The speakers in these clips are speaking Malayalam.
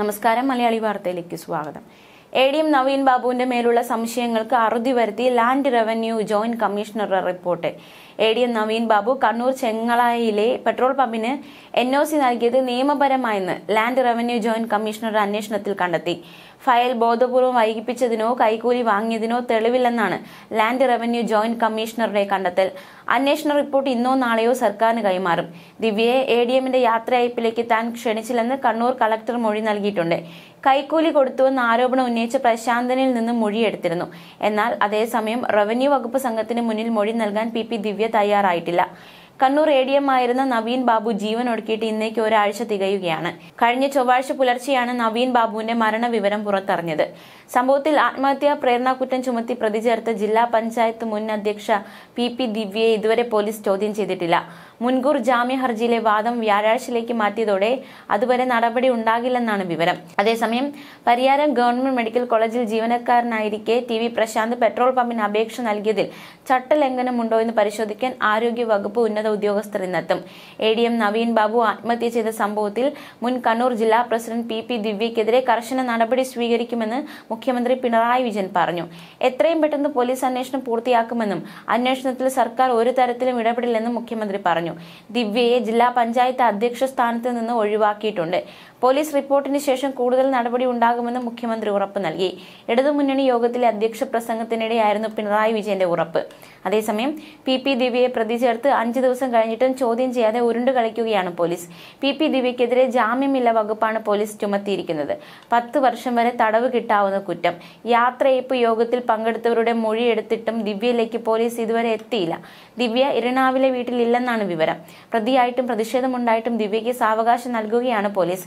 നമസ്കാരം മലയാളി വാർത്തയിലേക്ക് സ്വാഗതം എ ഡി എം നവീൻ ബാബുവിന്റെ മേലുള്ള സംശയങ്ങൾക്ക് അറുതി വരുത്തി ലാൻഡ് റവന്യൂ ജോയിന്റ് കമ്മീഷണറുടെ report A D M Naveen Babu Kannur ചെങ്ങളായിലെ പെട്രോൾ പമ്പിന് എൻ ഒ സി നൽകിയത് നിയമപരമായെന്ന് ലാൻഡ് റവന്യൂ ജോയിന്റ് കമ്മീഷണറുടെ അന്വേഷണത്തിൽ കണ്ടെത്തി ഫയൽ ബോധപൂർവം വൈകിപ്പിച്ചതിനോ കൈക്കൂലി വാങ്ങിയതിനോ തെളിവില്ലെന്നാണ് ലാൻഡ് റവന്യൂ ജോയിന്റ് കമ്മീഷണറുടെ കണ്ടെത്തൽ അന്വേഷണ റിപ്പോർട്ട് ഇന്നോ നാളെയോ സർക്കാരിന് കൈമാറും ദിവ്യയെ എ ഡി എമ്മിന്റെ യാത്രയയപ്പിലേക്ക് താൻ ക്ഷണിച്ചില്ലെന്ന് കണ്ണൂർ കളക്ടർ മൊഴി നൽകിയിട്ടുണ്ട് കൈക്കൂലി കൊടുത്തുവെന്ന ആരോപണം ഉന്നയിച്ച പ്രശാന്തനിൽ നിന്ന് മൊഴിയെടുത്തിരുന്നു എന്നാൽ അതേസമയം റവന്യൂ വകുപ്പ് സംഘത്തിന് മുന്നിൽ മൊഴി നൽകാൻ പി ദിവ്യ തയ്യാറായിട്ടില്ല കണ്ണൂർ എ ഡി എം ആയിരുന്ന നവീൻ ബാബു ജീവൻ ഒടുക്കിയിട്ട് ഇന്നേക്ക് ഒരാഴ്ച തികയുകയാണ് കഴിഞ്ഞ ചൊവ്വാഴ്ച പുലർച്ചെയാണ് നവീൻ ബാബുവിന്റെ മരണവിവരം പുറത്തറിഞ്ഞത് സംഭവത്തിൽ ആത്മഹത്യാ കുറ്റം ചുമത്തി പ്രതി ജില്ലാ പഞ്ചായത്ത് മുൻ അധ്യക്ഷ പി പി ദിവ്യയെ ഇതുവരെ പോലീസ് ചോദ്യം ചെയ്തിട്ടില്ല മുൻകൂർ ജാമ്യ ഹർജിയിലെ വാദം വ്യാഴാഴ്ചയിലേക്ക് മാറ്റിയതോടെ അതുവരെ നടപടി ഉണ്ടാകില്ലെന്നാണ് വിവരം അതേസമയം പരിയാരം ഗവൺമെന്റ് മെഡിക്കൽ കോളേജിൽ ജീവനക്കാരനായിരിക്കെ ടി വി പ്രശാന്ത് പെട്രോൾ പമ്പിന് അപേക്ഷ നൽകിയതിൽ ചട്ടലംഘനമുണ്ടോ എന്ന് പരിശോധിക്കാൻ ആരോഗ്യ വകുപ്പ് ഉന്നത ഉദ്യോഗസ്ഥർ ഇന്നെത്തും A D M Naveen Babu ആത്മഹത്യ ചെയ്ത സംഭവത്തിൽ മുൻ കണ്ണൂർ ജില്ലാ പ്രസിഡന്റ് പി പി ദിവ്യക്കെതിരെ കർശന നടപടി സ്വീകരിക്കുമെന്ന് മുഖ്യമന്ത്രി പിണറായി വിജയൻ പറഞ്ഞു എത്രയും പെട്ടെന്ന് പോലീസ് അന്വേഷണം പൂർത്തിയാക്കുമെന്നും അന്വേഷണത്തിൽ സർക്കാർ ഒരു തരത്തിലും ഇടപെടില്ലെന്നും മുഖ്യമന്ത്രി പറഞ്ഞു പറഞ്ഞു ദിവ്യയെ ജില്ലാ പഞ്ചായത്ത് അധ്യക്ഷ സ്ഥാനത്ത് നിന്ന് ഒഴിവാക്കിയിട്ടുണ്ട് പോലീസ് റിപ്പോർട്ടിന് ശേഷം കൂടുതൽ നടപടി ഉണ്ടാകുമെന്ന് മുഖ്യമന്ത്രി ഉറപ്പ് നൽകി ഇടതുമുന്നണി യോഗത്തിലെ അധ്യക്ഷ പ്രസംഗത്തിനിടെയായിരുന്നു പിണറായി വിജയന്റെ ഉറപ്പ് അതേസമയം പി പി ദിവ്യയെ പ്രതി ചേർത്ത് അഞ്ചു ദിവസം കഴിഞ്ഞിട്ടും ചോദ്യം ചെയ്യാതെ ഉരുണ്ട് കളിക്കുകയാണ് പോലീസ് പി പി ദിവ്യക്കെതിരെ ജാമ്യമില്ല വകുപ്പാണ് പോലീസ് ചുമത്തിയിരിക്കുന്നത് പത്ത് വർഷം വരെ തടവ് കിട്ടാവുന്ന കുറ്റം യാത്രയപ്പ് യോഗത്തിൽ പങ്കെടുത്തവരുടെ മൊഴി എടുത്തിട്ടും ദിവ്യയിലേക്ക് പോലീസ് ഇതുവരെ എത്തിയില്ല ദിവ്യ ഇരണാവിലെ വീട്ടിലില്ലെന്നാണ് വിവരം പ്രതിയായിട്ടും പ്രതിഷേധമുണ്ടായിട്ടും ദിവ്യയ്ക്ക് സാവകാശം നൽകുകയാണ് പോലീസ്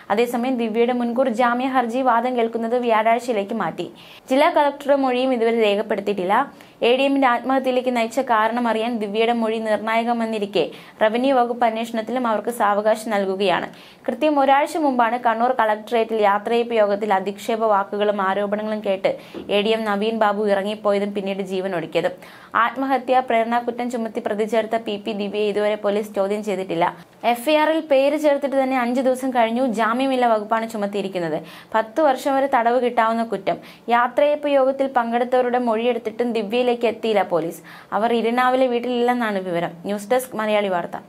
അതേസമയം ദിവ്യയുടെ മുൻകൂർ ജാമ്യ ഹർജി വാദം കേൾക്കുന്നത് വ്യാഴാഴ്ചയിലേക്ക് മാറ്റി ജില്ലാ കളക്ടറുടെ മൊഴിയും ഇതുവരെ രേഖപ്പെടുത്തിയിട്ടില്ല എ ഡി എമ്മിന്റെ ആത്മഹത്യയിലേക്ക് നയിച്ച കാരണം അറിയാൻ ദിവ്യയുടെ മൊഴി നിർണായകമെന്നിരിക്കെ റവന്യൂ വകുപ്പ് അന്വേഷണത്തിലും അവർക്ക് സാവകാശം നൽകുകയാണ് കൃത്യം ഒരാഴ്ച മുമ്പാണ് കണ്ണൂർ കളക്ടറേറ്റിൽ യാത്രയപ്പ് യോഗത്തിൽ അധിക്ഷേപ വാക്കുകളും ആരോപണങ്ങളും കേട്ട് A D M Naveen Babu ഇറങ്ങിപ്പോയതും പിന്നീട് ജീവൻ ഒടുക്കിയതും ആത്മഹത്യ പ്രേരണാകുറ്റം ചുമത്തി പ്രതി ചേർത്ത പി പി ദിവ്യയെ ഇതുവരെ പോലീസ് ചോദ്യം ചെയ്തിട്ടില്ല എഫ്ഐആറിൽ പേര് ചേർത്തിട്ട് തന്നെ അഞ്ചു ദിവസം കഴിഞ്ഞു ജാമ്യം ജാമ്യമില്ല വകുപ്പാണ് ചുമത്തിയിരിക്കുന്നത് പത്ത് വർഷം വരെ തടവ് കിട്ടാവുന്ന കുറ്റം യാത്രയപ്പ് യോഗത്തിൽ പങ്കെടുത്തവരുടെ മൊഴിയെടുത്തിട്ടും ദിവ്യയിലേക്ക് എത്തിയില്ല പോലീസ് അവർ ഇരുനാവിലെ വീട്ടിലില്ലെന്നാണ് വിവരം ന്യൂസ് ഡെസ്ക് മലയാളി വാർത്ത